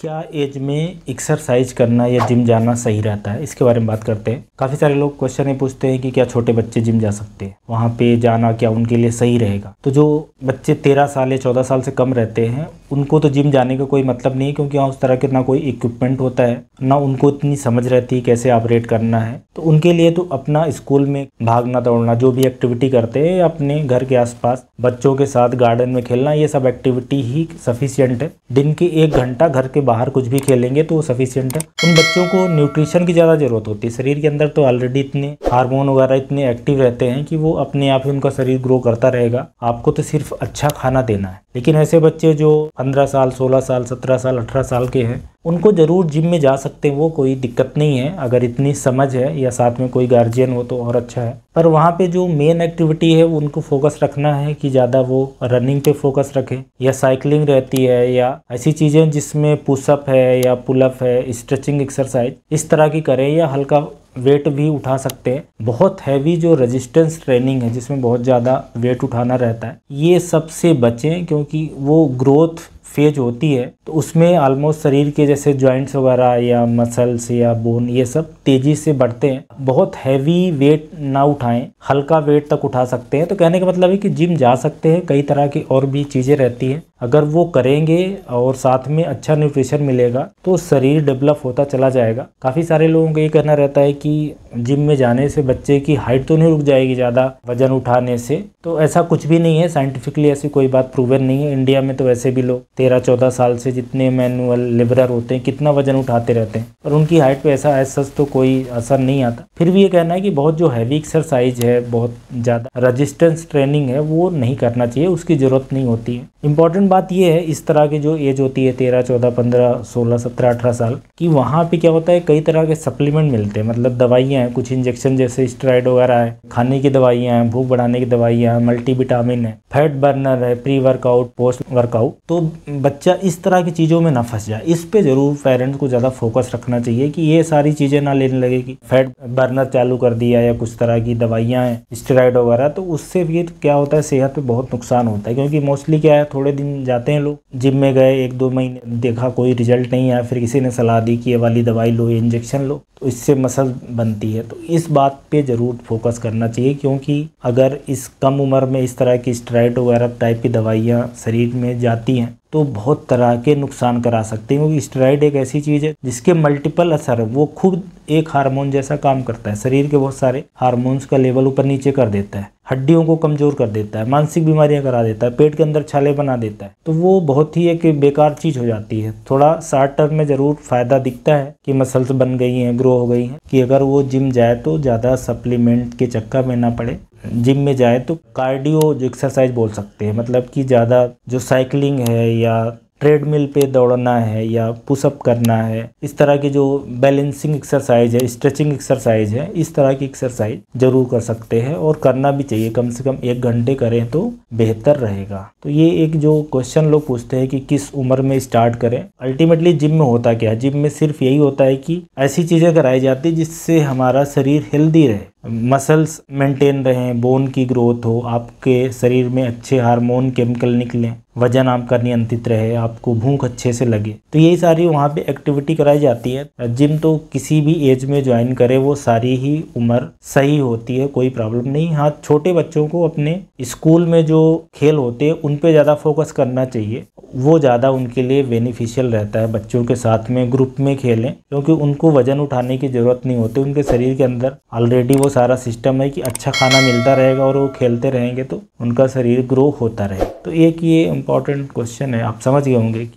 क्या एज में एक्सरसाइज करना या जिम जाना सही रहता है इसके बारे में बात करते हैं काफ़ी सारे लोग क्वेश्चन ये पूछते हैं कि क्या छोटे बच्चे जिम जा सकते हैं वहाँ पे जाना क्या उनके लिए सही रहेगा तो जो बच्चे तेरह साल या चौदह साल से कम रहते हैं उनको तो जिम जाने का को कोई मतलब नहीं क्योंकि वहाँ उस तरह के ना कोई इक्विपमेंट होता है ना उनको इतनी समझ रहती है कैसे ऑपरेट करना है तो उनके लिए तो अपना स्कूल में भागना दौड़ना जो भी एक्टिविटी करते हैं अपने घर के आसपास बच्चों के साथ गार्डन में खेलना ये सब एक्टिविटी ही सफिशियंट है दिन के एक घंटा घर के बाहर कुछ भी खेलेंगे तो वो सफिशियंट है उन बच्चों को न्यूट्रिशन की ज़्यादा ज़रूरत होती है शरीर के अंदर तो ऑलरेडी इतने हार्मोन वगैरह इतने एक्टिव रहते हैं कि वो अपने आप ही उनका शरीर ग्रो करता रहेगा आपको तो सिर्फ अच्छा खाना देना है लेकिन ऐसे बच्चे जो पंद्रह साल सोलह साल सत्रह साल अठारह साल के हैं उनको ज़रूर जिम में जा सकते हैं वो कोई दिक्कत नहीं है अगर इतनी समझ है या साथ में कोई गार्जियन हो तो और अच्छा है पर वहाँ पे जो मेन एक्टिविटी है उनको फोकस रखना है कि ज़्यादा वो रनिंग पे फोकस रखें या साइकिलिंग रहती है या ऐसी चीज़ें जिसमें पुशअप है या पुलअप है स्ट्रेचिंग एक्सरसाइज इस तरह की करें या हल्का वेट भी उठा सकते हैं बहुत हैवी जो रेजिस्टेंस ट्रेनिंग है जिसमें बहुत ज़्यादा वेट उठाना रहता है ये सबसे बचें क्योंकि वो ग्रोथ फेज होती है तो उसमें ऑलमोस्ट शरीर के जैसे जॉइंट्स वगैरह या मसल्स या बोन ये सब तेज़ी से बढ़ते हैं बहुत हैवी वेट ना उठाएं हल्का वेट तक उठा सकते हैं तो कहने का मतलब है कि जिम जा सकते हैं कई तरह की और भी चीज़ें रहती हैं अगर वो करेंगे और साथ में अच्छा न्यूट्रिशन मिलेगा तो शरीर डेवलप होता चला जाएगा काफ़ी सारे लोगों का ये कहना रहता है कि जिम में जाने से बच्चे की हाइट तो नहीं रुक जाएगी ज़्यादा वजन उठाने से तो ऐसा कुछ भी नहीं है साइंटिफिकली ऐसी कोई बात प्रूवन नहीं है इंडिया में तो वैसे भी लोग तेरह चौदह साल से जितने मैनुअल लेबरर होते हैं कितना वजन उठाते रहते हैं और उनकी हाइट पर ऐसा ऐसा तो कोई असर नहीं आता फिर भी ये कहना है कि बहुत जो हैवी एक्सरसाइज है बहुत ज़्यादा रजिस्टेंस ट्रेनिंग है वो नहीं करना चाहिए उसकी ज़रूरत नहीं होती है इंपॉर्टेंट इम्पॉर्टेंट बात यह है इस तरह की जो एज होती है तेरह चौदह पंद्रह सोलह सत्रह अठारह साल कि वहाँ पे क्या होता है कई तरह के सप्लीमेंट मिलते हैं मतलब दवाइयाँ हैं कुछ इंजेक्शन जैसे स्टेराइड वगैरह है खाने की दवाइयाँ हैं भूख बढ़ाने की दवाइयाँ हैं विटामिन है फैट बर्नर है प्री वर्कआउट पोस्ट वर्कआउट तो बच्चा इस तरह की चीज़ों में ना फंस जाए इस पर जरूर पेरेंट्स को ज़्यादा फोकस रखना चाहिए कि ये सारी चीज़ें ना लेने लगे कि फैट बर्नर चालू कर दिया या कुछ तरह की दवाइयाँ हैं स्ट्राइड वगैरह तो उससे भी क्या होता है सेहत पे बहुत नुकसान होता है क्योंकि मोस्टली क्या है थोड़े दिन दिन जाते हैं लोग जिम में गए एक दो महीने देखा कोई रिजल्ट नहीं आया फिर किसी ने सलाह दी कि ये वाली दवाई लो ये इंजेक्शन लो तो इससे मसल बनती है तो इस बात पे ज़रूर फोकस करना चाहिए क्योंकि अगर इस कम उम्र में इस तरह की स्ट्राइड वगैरह टाइप की दवाइयाँ शरीर में जाती हैं तो बहुत तरह के नुकसान करा सकते हैं क्योंकि स्टेराइड एक ऐसी चीज़ है जिसके मल्टीपल असर है वो खुद एक हार्मोन जैसा काम करता है शरीर के बहुत सारे हार्मोन्स का लेवल ऊपर नीचे कर देता है हड्डियों को कमज़ोर कर देता है मानसिक बीमारियां करा देता है पेट के अंदर छाले बना देता है तो वो बहुत ही एक बेकार चीज़ हो जाती है थोड़ा शॉर्ट टर्म में ज़रूर फ़ायदा दिखता है कि मसल्स बन गई हैं ग्रो हो गई हैं कि अगर वो जिम जाए तो ज़्यादा सप्लीमेंट के चक्कर में ना पड़े जिम में जाएं तो कार्डियो जो एक्सरसाइज बोल सकते हैं मतलब कि ज़्यादा जो साइकिलिंग है या ट्रेडमिल पे दौड़ना है या पुशअप करना है इस तरह की जो बैलेंसिंग एक्सरसाइज है स्ट्रेचिंग एक्सरसाइज है इस तरह की एक्सरसाइज जरूर कर सकते हैं और करना भी चाहिए कम से कम एक घंटे करें तो बेहतर रहेगा तो ये एक जो क्वेश्चन लोग पूछते हैं कि किस उम्र में स्टार्ट करें अल्टीमेटली जिम में होता क्या है जिम में सिर्फ यही होता है कि ऐसी चीज़ें कराई जाती है जिससे हमारा शरीर हेल्दी रहे मसल्स मेंटेन रहें बोन की ग्रोथ हो आपके शरीर में अच्छे हार्मोन केमिकल निकलें वजन आपका नियंत्रित रहे आपको भूख अच्छे से लगे तो यही सारी वहाँ पे एक्टिविटी कराई जाती है जिम तो किसी भी एज में ज्वाइन करे वो सारी ही उम्र सही होती है कोई प्रॉब्लम नहीं हाँ छोटे बच्चों को अपने स्कूल में जो खेल होते हैं उन पे ज़्यादा फोकस करना चाहिए वो ज़्यादा उनके लिए बेनिफिशियल रहता है बच्चों के साथ में ग्रुप में खेलें क्योंकि उनको वजन उठाने की ज़रूरत नहीं होती उनके शरीर के अंदर ऑलरेडी वो सारा सिस्टम है कि अच्छा खाना मिलता रहेगा और वो खेलते रहेंगे तो उनका शरीर ग्रो होता रहेगा तो एक ये इम्पॉर्टेंट क्वेश्चन है आप समझ गए होंगे कि